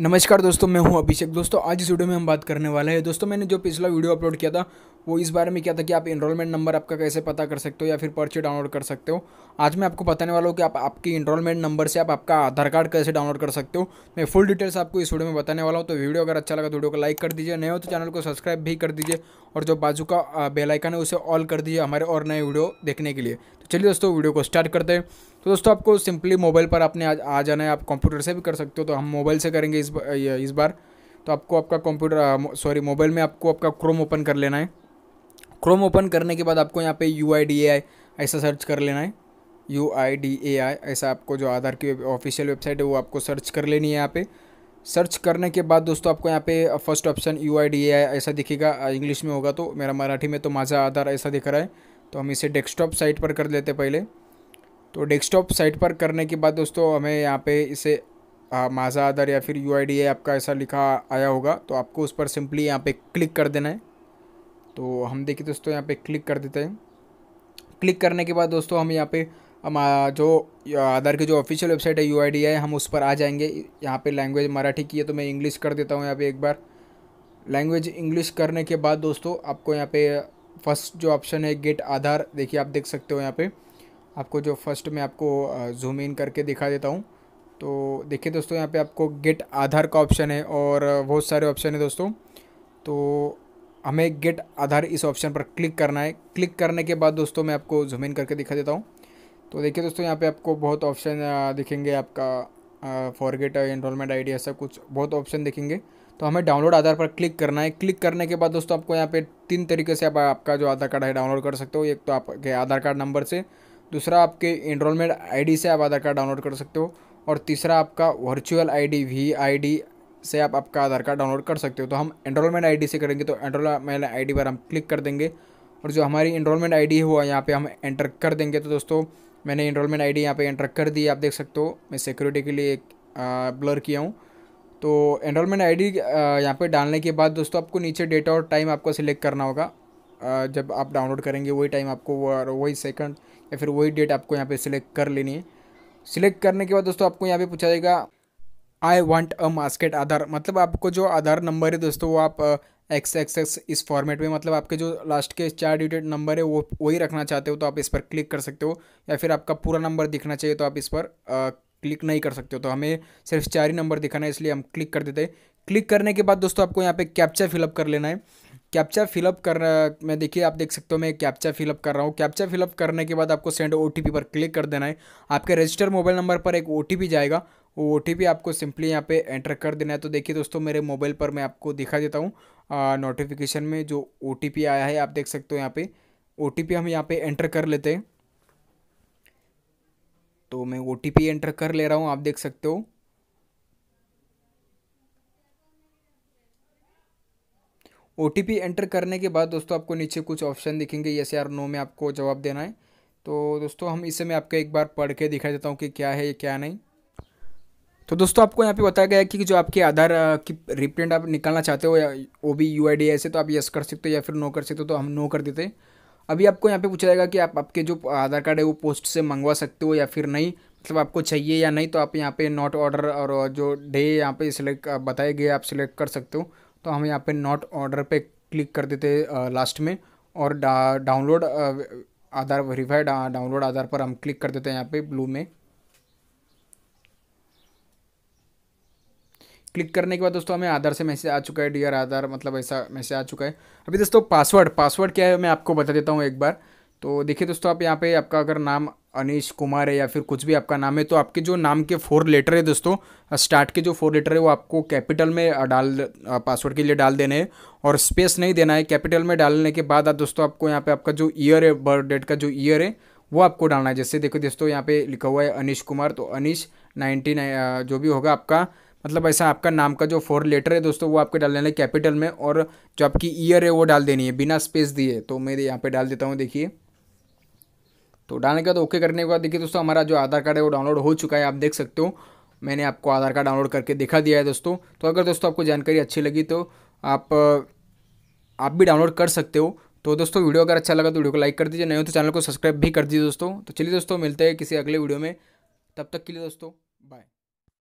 नमस्कार दोस्तों मैं हूं अभिषेक दोस्तों आज इस वीडियो में हम बात करने वाले हैं दोस्तों मैंने जो पिछला वीडियो अपलोड किया था वो इस बारे में क्या था कि आप इनरोलमेंट नंबर आपका कैसे पता कर सकते हो या फिर पर्ची डाउनलोड कर सकते हो आज मैं आपको बताने वाला हूँ कि आप आपके इनरोलमेंट नंबर से आप आपका आधार कार्ड कैसे डाउनलोड कर सकते हो मैं फुल डिटेल्स आपको इस वीडियो में बताने वाला हूँ तो वीडियो अगर अच्छा लगा तो वीडियो को लाइक कर दीजिए नए हो तो चैनल को सब्सक्राइब भी कर दीजिए और जो बाजू का बेलाइकन है उसे ऑल कर दीजिए हमारे और नए वीडियो देखने के लिए चलिए दोस्तों वीडियो को स्टार्ट करते हैं तो दोस्तों आपको सिंपली मोबाइल पर आपने आज आ जाना है आप कंप्यूटर से भी कर सकते हो तो हम मोबाइल से करेंगे इस बार, इस बार तो आपको आपका कंप्यूटर सॉरी मोबाइल में आपको आपका क्रोम ओपन कर लेना है क्रोम ओपन करने के बाद आपको यहाँ पे यू ऐसा सर्च कर लेना है यू ऐसा आपको जो आधार की ऑफिशियल वेबसाइट है वो आपको सर्च कर लेनी है यहाँ पे सर्च करने के बाद दोस्तों आपको यहाँ पे फर्स्ट ऑप्शन यू ऐसा दिखेगा इंग्लिश में होगा तो मेरा मराठी में तो माझा आधार ऐसा दिख रहा है तो हम इसे डेस्कटॉप साइट पर कर लेते पहले तो डेस्कटॉप साइट पर करने के बाद दोस्तों हमें यहाँ पे इसे माजा आधार या फिर यू आपका ऐसा लिखा आया होगा तो आपको उस पर सिंपली यहाँ पे क्लिक कर देना है तो हम देखिए दोस्तों यहाँ पे क्लिक कर देते हैं क्लिक करने के बाद दोस्तों हम यहाँ पे हम जो आधार की जो ऑफिशियल वेबसाइट है यू है हम उस पर आ जाएंगे यहाँ पे लैंग्वेज मराठी की है तो मैं इंग्लिश कर देता हूँ यहाँ पे एक बार लैंग्वेज इंग्लिश करने के बाद दोस्तों आपको यहाँ पे फर्स्ट जो ऑप्शन है गेट आधार देखिए आप देख सकते हो यहाँ पे आपको जो फर्स्ट में आपको जूम इन करके दिखा देता हूँ तो देखिए दोस्तों यहाँ पे आपको गेट आधार का ऑप्शन है और बहुत सारे ऑप्शन है दोस्तों तो हमें गेट आधार इस ऑप्शन पर क्लिक करना है क्लिक करने के बाद दोस्तों मैं आपको जूम इन करके दिखा देता हूँ तो देखिए दोस्तों यहाँ पे आपको बहुत ऑप्शन दिखेंगे आपका गेट एनरोलमेंट आई डी ऐसा कुछ बहुत ऑप्शन दिखेंगे तो हमें डाउनलोड आधार पर क्लिक करना है क्लिक करने के बाद दोस्तों आपको यहाँ पे तीन तरीके से आप आपका जो आधार कार्ड है डाउनलोड कर सकते हो एक तो आपके आधार कार्ड नंबर से दूसरा आपके इनरोलमेंट आईडी से आप आधार कार्ड डाउनलोड कर सकते हो और तीसरा आपका वर्चुअल आईडी वी डी से आप आपका आधार कार्ड डाउनलोड कर सकते हो तो हम इनरोलमेंट आईडी से करेंगे तो आई आईडी पर हम क्लिक कर देंगे और जो हमारी इनरोलमेंट आईडी हुआ यहाँ पे हम एंटर कर देंगे तो दोस्तों मैंने इनरोलमेंट डी यहाँ पे एंटर कर दी आप देख सकते हो मैं सिक्योरिटी के लिए एक ब्लर किया हूँ तो एनरोलमेंट आईडी डी यहाँ पर डालने के बाद दोस्तों आपको नीचे डेट और टाइम आपको सिलेक्ट करना होगा जब आप डाउनलोड करेंगे वही टाइम आपको वही सेकंड या फिर वही डेट आपको यहाँ पे सिलेक्ट कर लेनी है सिलेक्ट करने के बाद दोस्तों आपको यहाँ पे पूछा जाएगा आई वांट अ मास्केट आधार मतलब आपको जो आधार नंबर है दोस्तों वो आप एक्स एक्स एक्स इस फॉर्मेट में मतलब आपके जो लास्ट के चार डिजिट नंबर है वो वही रखना चाहते हो तो आप इस पर क्लिक कर सकते हो या फिर आपका पूरा नंबर दिखना चाहिए तो आप इस पर क्लिक नहीं कर सकते हो तो हमें सिर्फ चार ही नंबर दिखाना है इसलिए हम क्लिक कर देते हैं क्लिक करने के बाद दोस्तों आपको यहाँ पे कैप्चा फिलअप कर लेना है कैप्चा फिलअप कर मैं देखिए आप देख सकते हो मैं कैप्चा फिलअप कर रहा हूँ कैप्चा फिलअप करने के बाद आपको सेंड ओ पर क्लिक कर देना है आपके रजिस्टर मोबाइल नंबर पर एक ओ जाएगा वो ओ आपको सिंपली यहाँ पे एंटर कर देना है तो देखिए दोस्तों मेरे मोबाइल पर मैं आपको दिखा देता हूँ नोटिफिकेशन में जो ओ आया है आप देख सकते हो यहाँ पे ओ हम यहाँ पे एंटर कर लेते हैं तो मैं ओ एंटर कर ले रहा हूँ आप देख सकते हो ओ एंटर करने के बाद दोस्तों आपको नीचे कुछ ऑप्शन दिखेंगे यस यार नो में आपको जवाब देना है तो दोस्तों हम इसे मैं आपको एक बार पढ़ के दिखा देता हूँ कि क्या है ये क्या नहीं तो दोस्तों आपको यहाँ पे बताया गया है कि जो आपके आधार की रिप्रिंट आप निकालना चाहते हो या वो भी यू आई डी ऐसे तो आप यस कर सकते हो या फिर नो कर सकते हो तो हम नो कर देते हैं अभी आपको यहाँ पे पूछा जाएगा कि आप आपके जो आधार कार्ड है वो पोस्ट से मंगवा सकते हो या फिर नहीं मतलब आपको चाहिए या नहीं तो आप यहाँ पे नॉट ऑर्डर और जो डे यहाँ पे सिलेक्ट बताए गए आप सिलेक्ट कर सकते हो तो हम यहाँ पे नॉट ऑर्डर पे क्लिक कर देते लास्ट में और download Aadhaar verified download Aadhaar पर हम क्लिक कर देते हैं यहाँ पे ब्लू में क्लिक करने के बाद दोस्तों हमें आधार से मैसेज आ चुका है डियर आधार मतलब ऐसा मैसेज आ चुका है अभी दोस्तों पासवर्ड पासवर्ड क्या है मैं आपको बता देता हूँ एक बार तो देखिए दोस्तों आप यहाँ पे आपका अगर नाम अनिश कुमार है या फिर कुछ भी आपका नाम है तो आपके जो नाम के फोर लेटर है दोस्तों स्टार्ट के जो फोर लेटर है वो आपको कैपिटल में डाल पासवर्ड के लिए डाल देने हैं और स्पेस नहीं देना है कैपिटल में डालने के बाद आप दोस्तों आपको यहाँ पे आपका जो ईयर है बर्थ डेट का जो ईयर है वो आपको डालना है जैसे देखो दोस्तों यहाँ पे लिखा हुआ है अनिश कुमार तो अनिश नाइनटी जो भी होगा आपका मतलब ऐसा आपका नाम का जो फोर लेटर है दोस्तों वो आपके डाल देना है कैपिटल में और जो आपकी ईयर है वो डाल देनी है बिना स्पेस दिए तो मैं यहाँ पर डाल देता हूँ देखिए तो डालने के बाद ओके करने के बाद देखिए दोस्तों हमारा जो आधार कार्ड है वो डाउनलोड हो चुका है आप देख सकते हो मैंने आपको आधार कार्ड डाउनलोड करके दिखा दिया है दोस्तों तो अगर दोस्तों आपको जानकारी अच्छी लगी तो आप आप भी डाउनलोड कर सकते हो तो दोस्तों वीडियो अगर अच्छा लगा तो वीडियो को लाइक कर दीजिए नहीं हो तो चैनल को सब्सक्राइब भी कर दीजिए दोस्तों तो चलिए दोस्तों मिलते हैं किसी अगले वीडियो में तब तक के लिए दोस्तों बाय